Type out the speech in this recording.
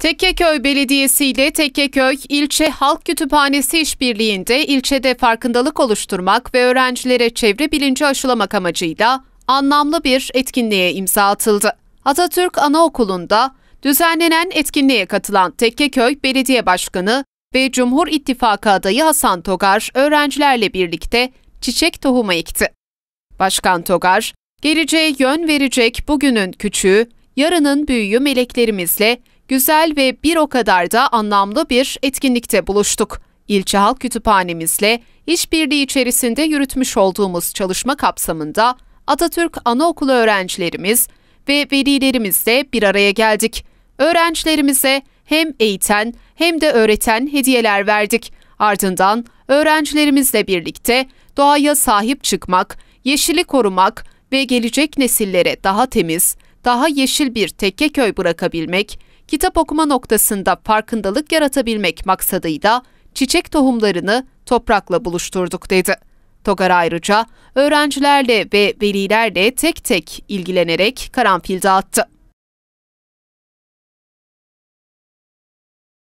Tekkeköy Belediyesi ile Tekkeköy İlçe Halk Kütüphanesi işbirliğinde ilçede farkındalık oluşturmak ve öğrencilere çevre bilinci aşılamak amacıyla anlamlı bir etkinliğe imza atıldı. Atatürk Anaokulu'nda düzenlenen etkinliğe katılan Tekkeköy Belediye Başkanı ve Cumhur İttifakı adayı Hasan Togar öğrencilerle birlikte çiçek tohumu ekti. Başkan Togar, geleceğe yön verecek bugünün küçüğü, yarının büyüğü meleklerimizle güzel ve bir o kadar da anlamlı bir etkinlikte buluştuk. İlçe Halk Kütüphanemizle işbirliği içerisinde yürütmüş olduğumuz çalışma kapsamında Atatürk Anaokulu öğrencilerimiz ve velilerimizle bir araya geldik. Öğrencilerimize hem eğiten hem de öğreten hediyeler verdik. Ardından öğrencilerimizle birlikte doğaya sahip çıkmak, yeşili korumak ve gelecek nesillere daha temiz, daha yeşil bir tekke köy bırakabilmek, kitap okuma noktasında farkındalık yaratabilmek maksadıyla çiçek tohumlarını toprakla buluşturduk dedi. Togar ayrıca öğrencilerle ve velilerle tek tek ilgilenerek karanfil dağıttı.